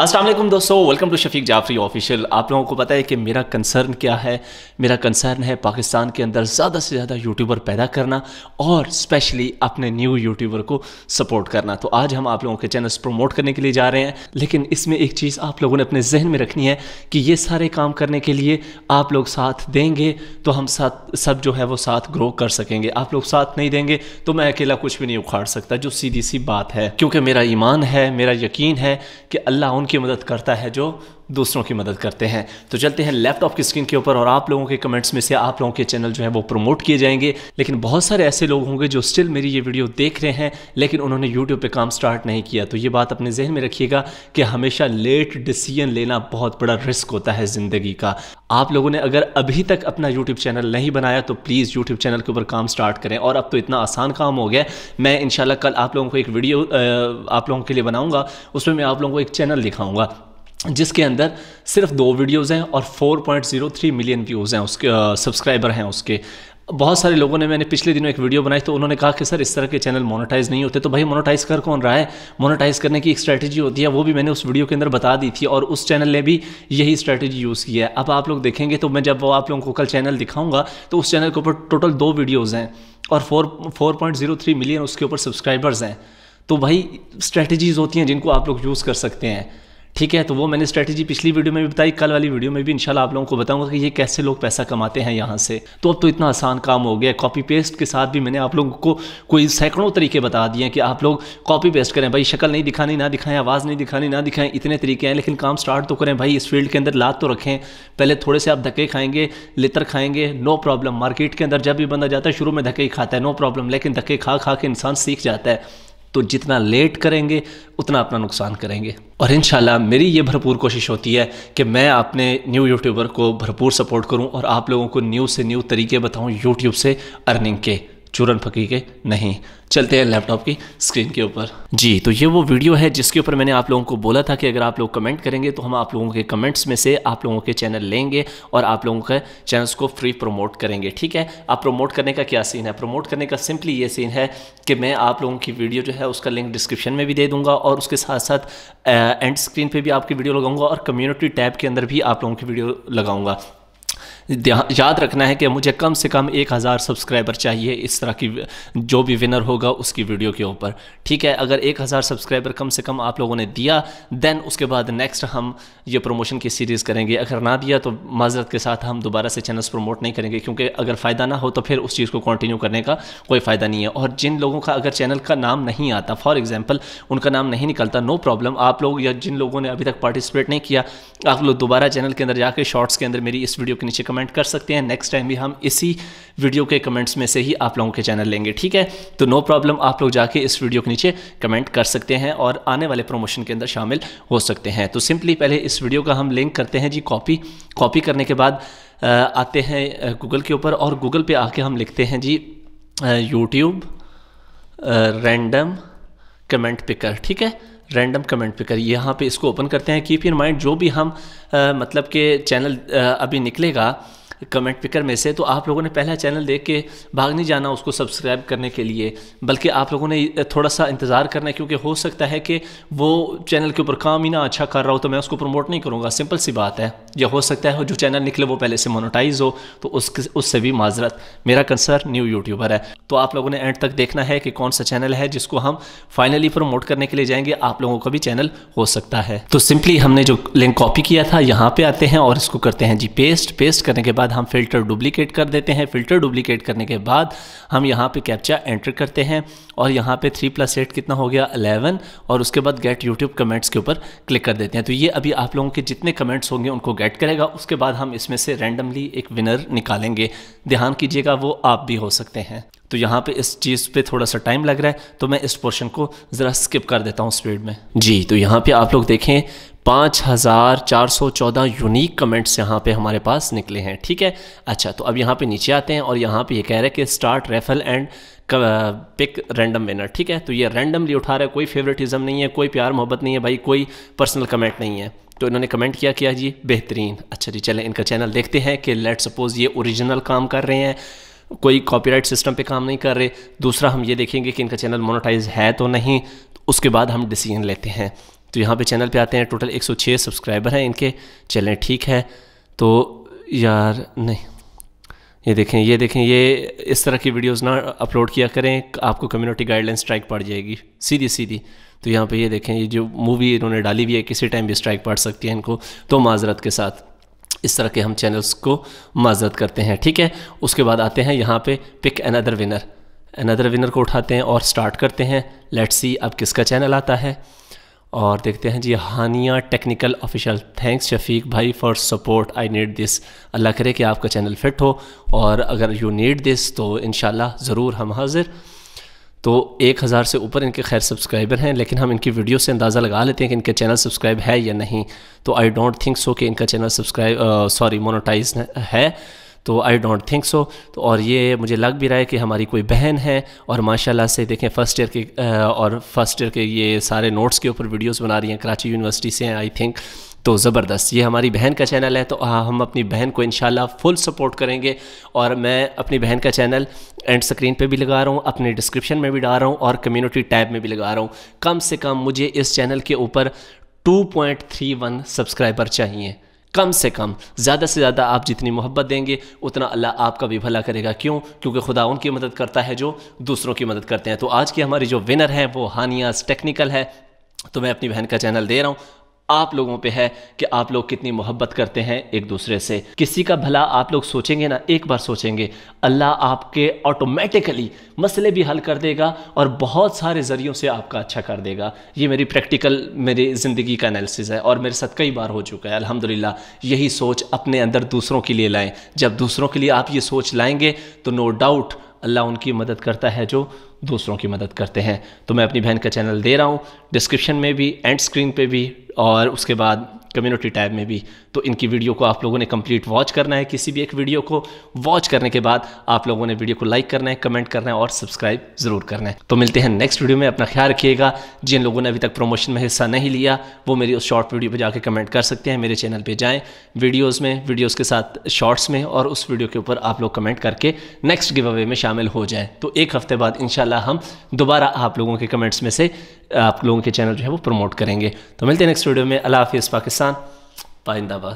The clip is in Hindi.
असलम दोस्तों welcome to Shafiq Jafri official आप लोगों को पता है कि मेरा कंसर्न क्या है मेरा कंसर्न है पाकिस्तान के अंदर ज़्यादा से ज़्यादा यूट्यूबर पैदा करना और स्पेशली अपने न्यू यूट्यूबर को सपोर्ट करना तो आज हम आप लोगों के चैनल्स प्रमोट करने के लिए जा रहे हैं लेकिन इसमें एक चीज़ आप लोगों ने अपने जहन में रखनी है कि ये सारे काम करने के लिए आप लोग साथ देंगे तो हम साथ सब जो है वो साथ ग्रो कर सकेंगे आप लोग साथ नहीं देंगे तो मैं अकेला कुछ भी नहीं उखाड़ सकता जो सीधी सी बात है क्योंकि मेरा ईमान है मेरा यकीन है कि अल्लाह उनकी मदद करता है जो दूसरों की मदद करते हैं तो चलते हैं लैपटॉप की स्क्रीन के ऊपर और आप लोगों के कमेंट्स में से आप लोगों के चैनल जो है वो प्रमोट किए जाएंगे लेकिन बहुत सारे ऐसे लोग होंगे जो स्टिल मेरी ये वीडियो देख रहे हैं लेकिन उन्होंने यूट्यूब पर काम स्टार्ट नहीं किया तो ये बात अपने जहन में रखिएगा कि हमेशा लेट डिसीजन लेना बहुत बड़ा रिस्क होता है ज़िंदगी का आप लोगों ने अगर अभी तक अपना यूट्यूब चैनल नहीं बनाया तो प्लीज़ यूट्यूब चैनल के ऊपर काम स्टार्ट करें और अब तो इतना आसान काम हो गया मैं इन कल आप लोगों को एक वीडियो आप लोगों के लिए बनाऊँगा उसमें मैं आप लोगों को एक चैनल दिखाऊँगा जिसके अंदर सिर्फ दो वीडियोस हैं और 4.03 मिलियन व्यूज़ हैं उसके सब्सक्राइबर हैं उसके बहुत सारे लोगों ने मैंने पिछले दिनों एक वीडियो बनाई तो उन्होंने कहा कि सर इस तरह के चैनल मोनेटाइज नहीं होते तो भाई मोनेटाइज कर कौन रहा है मोनेटाइज करने की एक स्ट्रैटेजी होती है वो भी मैंने उस वीडियो के अंदर बता दी थी और उस चैनल ने भी यही स्ट्रैटेजी यूज़ की है अब आप लोग देखेंगे तो मैं जब वो आप लोगों को कल चैनल दिखाऊंगा तो उस चैनल के ऊपर टोटल दो वीडियोज़ हैं और फोर फोर मिलियन उसके ऊपर सब्सक्राइबर्स हैं तो भाई स्ट्रैटेजीज़ होती हैं जिनको आप लोग यूज़ कर सकते हैं ठीक है तो वो मैंने स्ट्रैटेजी पिछली वीडियो में भी बताई कल वाली वीडियो में भी इंशाल्लाह आप लोगों को बताऊंगा कि ये कैसे लोग पैसा कमाते हैं यहाँ से तो अब तो इतना आसान काम हो गया कॉपी पेस्ट के साथ भी मैंने आप लोगों को कोई सैकड़ों तरीके बता दिए कि आप लोग कॉपी पेस्ट करें भाई शक्ल नहीं दिखानी ना दिखाएं आवाज़ नहीं दिखानी ना दिखाएं इतने तरीके हैं लेकिन काम स्टार्ट तो करें भाई इस फील्ड के अंदर लात तो रखें पहले थोड़े से आप धक्के खाएंगे लेतर खाएंगे नो प्रॉब्लम मार्केट के अंदर जब भी बंदा जाता है शुरू में धक्के ही खाता है नो प्रॉब्लम लेकिन धक्के खा खा के इंसान सीख जाता है तो जितना लेट करेंगे उतना अपना नुकसान करेंगे और इन मेरी ये भरपूर कोशिश होती है कि मैं अपने न्यू यूट्यूबर को भरपूर सपोर्ट करूँ और आप लोगों को न्यू से न्यू तरीके बताऊँ यूट्यूब से अर्निंग के चूरन के नहीं चलते हैं लैपटॉप की स्क्रीन के ऊपर जी तो ये वो वीडियो है जिसके ऊपर मैंने आप लोगों को बोला था कि अगर आप लोग कमेंट करेंगे तो हम आप लोगों के कमेंट्स में से आप लोगों के चैनल लेंगे और आप लोगों के चैनल्स को फ्री प्रमोट करेंगे ठीक है आप प्रमोट करने का क्या सीन है प्रमोट करने का सिंपली ये सीन है कि मैं आप लोगों की वीडियो जो है उसका लिंक डिस्क्रिप्शन में भी दे दूंगा और उसके साथ साथ एंड स्क्रीन पर भी आपकी वीडियो लगाऊंगा और कम्युनिटी टैब के अंदर भी आप लोगों की वीडियो लगाऊंगा याद रखना है कि मुझे कम से कम एक हज़ार सब्सक्राइबर चाहिए इस तरह की जो भी विनर होगा उसकी वीडियो के ऊपर ठीक है अगर एक हज़ार सब्सक्राइबर कम से कम आप लोगों ने दिया देन उसके बाद नेक्स्ट हम ये प्रमोशन की सीरीज़ करेंगे अगर ना दिया तो माजरत के साथ हम दोबारा से चैनल्स प्रमोट नहीं करेंगे क्योंकि अगर फ़ायदा ना हो तो फिर उस चीज़ को कंटिन्यू करने का कोई फ़ायदा नहीं है और जिन लोगों का अगर चैनल का नाम नहीं आता फॉर एग्ज़ाम्पल उनका नाम नहीं निकलता नो प्रॉब्लम आप लोग या जिन लोगों ने अभी तक पार्टिसिपेट नहीं किया आप लोग दोबारा चैनल के अंदर जाकर शॉर्ट्स के अंदर मेरी इस वीडियो की नीचे कमेंट कर सकते हैं नेक्स्ट टाइम भी हम इसी वीडियो के कमेंट्स में से ही आप लोगों के चैनल लेंगे ठीक है तो नो प्रॉब्लम आप लोग जाके इस वीडियो के नीचे कमेंट कर सकते हैं और आने वाले प्रमोशन के अंदर शामिल हो सकते हैं तो सिंपली पहले इस वीडियो का हम लिंक करते हैं जी कॉपी कॉपी करने के बाद आते हैं गूगल के ऊपर और गूगल पर आके हम लिखते हैं जी यूट्यूब रैंडम कमेंट पिकर ठीक है रैंडम कमेंट पे करिए यहाँ पे इसको ओपन करते हैं कीप इन माइंड जो भी हम आ, मतलब के चैनल आ, अभी निकलेगा कमेंट पिकर में से तो आप लोगों ने पहला चैनल देख के भाग नहीं जाना उसको सब्सक्राइब करने के लिए बल्कि आप लोगों ने थोड़ा सा इंतज़ार करना है क्योंकि हो सकता है कि वो चैनल के ऊपर काम ही ना अच्छा कर रहा हो तो मैं उसको प्रमोट नहीं करूँगा सिंपल सी बात है या हो सकता है जो चैनल निकले वो पहले से मोनोटाइज़ हो तो उसके उससे भी माजरत मेरा कंसर्न न्यू यूट्यूबर है तो आप लोगों ने एंड तक देखना है कि कौन सा चैनल है जिसको हम फाइनली प्रमोट करने के लिए जाएंगे आप लोगों का भी चैनल हो सकता है तो सिंपली हमने जो लिंक कॉपी किया था यहाँ पर आते हैं और इसको करते हैं जी पेस्ट पेस्ट करने के बाद बाद हम फिल्टर डुप्लीकेट कर देते हैं फिल्टर डुप्लीकेट करने के बाद हम यहाँ पे कैप्चा एंटर करते हैं और यहाँ पे थ्री प्लस एट कितना हो गया अलेवन और उसके बाद गेट यूट्यूब कमेंट्स के ऊपर क्लिक कर देते हैं तो ये अभी आप लोगों के जितने कमेंट्स होंगे उनको गेट करेगा उसके बाद हम इसमें से रैंडमली एक विनर निकालेंगे ध्यान कीजिएगा वो आप भी हो सकते हैं तो यहाँ पे इस चीज़ पे थोड़ा सा टाइम लग रहा है तो मैं इस पोर्शन को ज़रा स्किप कर देता हूँ स्पीड में जी तो यहाँ पे आप लोग देखें पाँच हज़ार चार सौ चौदह यूनिक कमेंट्स यहाँ पे हमारे पास निकले हैं ठीक है अच्छा तो अब यहाँ पे नीचे आते हैं और यहाँ पे ये यह कह रहे हैं कि start raffle and pick random winner ठीक है तो ये रैंडमली उठा रहा है कोई फेवरेटिज्म नहीं है कोई प्यार मोहब्बत नहीं है भाई कोई पर्सनल कमेंट नहीं है तो इन्होंने कमेंट किया किया जी बेहतरीन अच्छा जी चलें इनका चैनल देखते हैं कि लेट सपोज़ ये ओरिजिनल काम कर रहे हैं कोई कॉपीराइट सिस्टम पे काम नहीं कर रहे दूसरा हम ये देखेंगे कि इनका चैनल मोनेटाइज है तो नहीं उसके बाद हम डिसीजन लेते हैं तो यहाँ पे चैनल पे आते हैं टोटल 106 सब्सक्राइबर हैं इनके चलें ठीक है तो यार नहीं ये देखें ये देखें ये इस तरह की वीडियोस ना अपलोड किया करें आपको कम्युनिटी गाइडलाइन स्ट्राइक पड़ जाएगी सीधी सीधी तो यहाँ पे ये देखें ये जो मूवी इन्होंने डाली हुई है किसी टाइम भी स्ट्राइक पड़ सकती है इनको तो माजरत के साथ इस तरह के हम चैनल्स को माजरत करते हैं ठीक है उसके बाद आते हैं यहाँ पर pick another winner another winner को उठाते हैं और स्टार्ट करते हैं लेट्स सी अब किसका चैनल आता है और देखते हैं जी Hania technical official thanks Shafiq भाई for support I need this अल्लाह करे कि आपका चैनल फिट हो और अगर यू नीड दिस तो इन ज़रूर हम हाजिर तो एक हज़ार से ऊपर इनके खैर सब्सक्राइबर हैं लेकिन हम इनकी वीडियो से अंदाज़ा लगा लेते हैं कि इनका चैनल सब्सक्राइब है या नहीं तो आई डोंट थिंक सो कि इनका चैनल सब्सक्राइब सॉरी मोनोटाइज है तो आई डोंट थिंक सो तो और ये मुझे लग भी रहा है कि हमारी कोई बहन है और माशाल्लाह से देखें फ़र्स्ट ईयर के और फर्स्ट ईयर के ये सारे नोट्स के ऊपर वीडियोस बना रही हैं कराची यूनिवर्सिटी से हैं आई थिंक तो ज़बरदस्त ये हमारी बहन का चैनल है तो हम अपनी बहन को इन फुल सपोर्ट करेंगे और मैं अपनी बहन का चैनल एंड स्क्रीन पे भी लगा रहा हूँ अपने डिस्क्रिप्शन में भी डाल रहा हूँ और कम्युनिटी टैब में भी लगा रहा हूँ कम से कम मुझे इस चैनल के ऊपर 2.31 सब्सक्राइबर चाहिए कम से कम ज़्यादा से ज़्यादा आप जितनी मोहब्बत देंगे उतना अल्लाह आपका भी भला करेगा क्यों क्योंकि खुदा उनकी मदद करता है जो दूसरों की मदद करते हैं तो आज की हमारी जो विनर है वो हानिया टेक्निकल है तो मैं अपनी बहन का चैनल दे रहा हूँ आप लोगों पे है कि आप लोग कितनी मोहब्बत करते हैं एक दूसरे से किसी का भला आप लोग सोचेंगे ना एक बार सोचेंगे अल्लाह आपके ऑटोमेटिकली मसले भी हल कर देगा और बहुत सारे ज़रियों से आपका अच्छा कर देगा ये मेरी प्रैक्टिकल मेरी ज़िंदगी का एनालिसिस है और मेरे साथ कई बार हो चुका है अल्हम्दुलिल्लाह यही सोच अपने अंदर दूसरों के लिए लाएँ जब दूसरों के लिए आप ये सोच लाएंगे तो नो डाउट अल्लाह उनकी मदद करता है जो दूसरों की मदद करते हैं तो मैं अपनी बहन का चैनल दे रहा हूँ डिस्क्रिप्शन में भी एंड स्क्रीन पे भी और उसके बाद कम्युनिटी टैब में भी तो इनकी वीडियो को आप लोगों ने कंप्लीट वॉच करना है किसी भी एक वीडियो को वॉच करने के बाद आप लोगों ने वीडियो को लाइक करना है कमेंट करना है और सब्सक्राइब ज़रूर करना है तो मिलते हैं नेक्स्ट वीडियो में अपना ख्याल रखिएगा जिन लोगों ने अभी तक प्रमोशन में हिस्सा नहीं लिया वो मेरी उस शॉर्ट वीडियो पर जाकर कमेंट कर सकते हैं मेरे चैनल पर जाएँ वीडियोज़ में वीडियोज़ के साथ शॉर्ट्स में और उस वीडियो के ऊपर आप लोग कमेंट करके नेक्स्ट गिव अवे में शामिल हो जाएँ तो एक हफ्ते बाद इन हम दोबारा आप लोगों के कमेंट्स में से आप लोगों के चैनल जो है वो प्रमोट करेंगे तो मिलते हैं नेक्स्ट वीडियो में अला हाफिज़ पाकिस्तान पाइंदाबाद